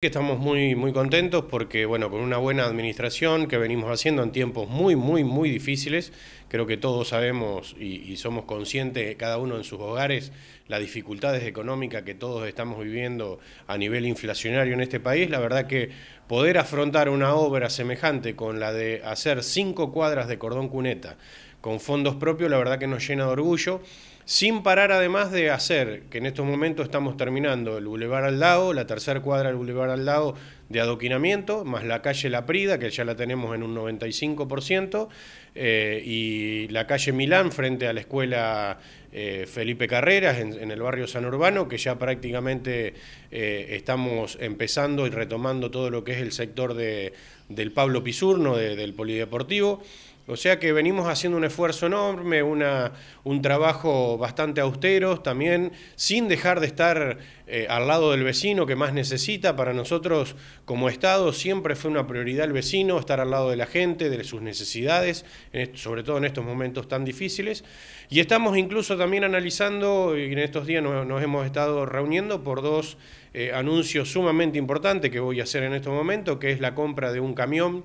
Estamos muy, muy contentos porque, bueno, con una buena administración que venimos haciendo en tiempos muy, muy, muy difíciles, creo que todos sabemos y, y somos conscientes, cada uno en sus hogares, las dificultades económicas que todos estamos viviendo a nivel inflacionario en este país. La verdad que poder afrontar una obra semejante con la de hacer cinco cuadras de cordón cuneta, con fondos propios, la verdad que nos llena de orgullo. Sin parar además de hacer, que en estos momentos estamos terminando el Boulevard al lado, la tercera cuadra del Boulevard al lado de adoquinamiento, más la calle La Prida, que ya la tenemos en un 95%, eh, y la calle Milán frente a la escuela eh, Felipe Carreras en, el barrio San Urbano, que ya prácticamente eh, estamos empezando y retomando todo lo que es el sector del Pablo Pisurno, del Polideportivo. O sea que venimos haciendo un esfuerzo enorme, un trabajo bastante austero también, sin dejar de estar eh, al lado del vecino que más necesita. Para nosotros como Estado siempre fue una prioridad el vecino, estar al lado de la gente, de sus necesidades, sobre todo en estos momentos tan difíciles. Y estamos incluso también analizando, y en estos días nos, hemos estado reuniendo por dos eh, anuncios sumamente importantes que voy a hacer en este momento, que es la compra de un camión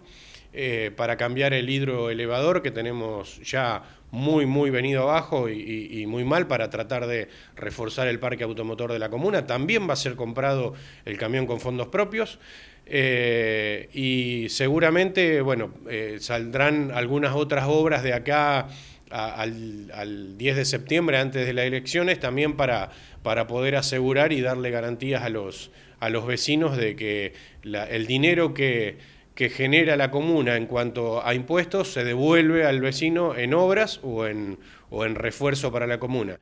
eh, para cambiar el hidroelevador que tenemos ya muy, muy venido abajo y, muy mal para tratar de reforzar el parque automotor de la comuna. También va a ser comprado el camión con fondos propios. Eh, y seguramente, bueno, eh, saldrán algunas otras obras de acá al, 10 de septiembre, antes de las elecciones, también para, para poder asegurar y darle garantías a los, a los vecinos de que el dinero que que genera la comuna en cuanto a impuestos se devuelve al vecino en obras o en, o en refuerzo para la comuna.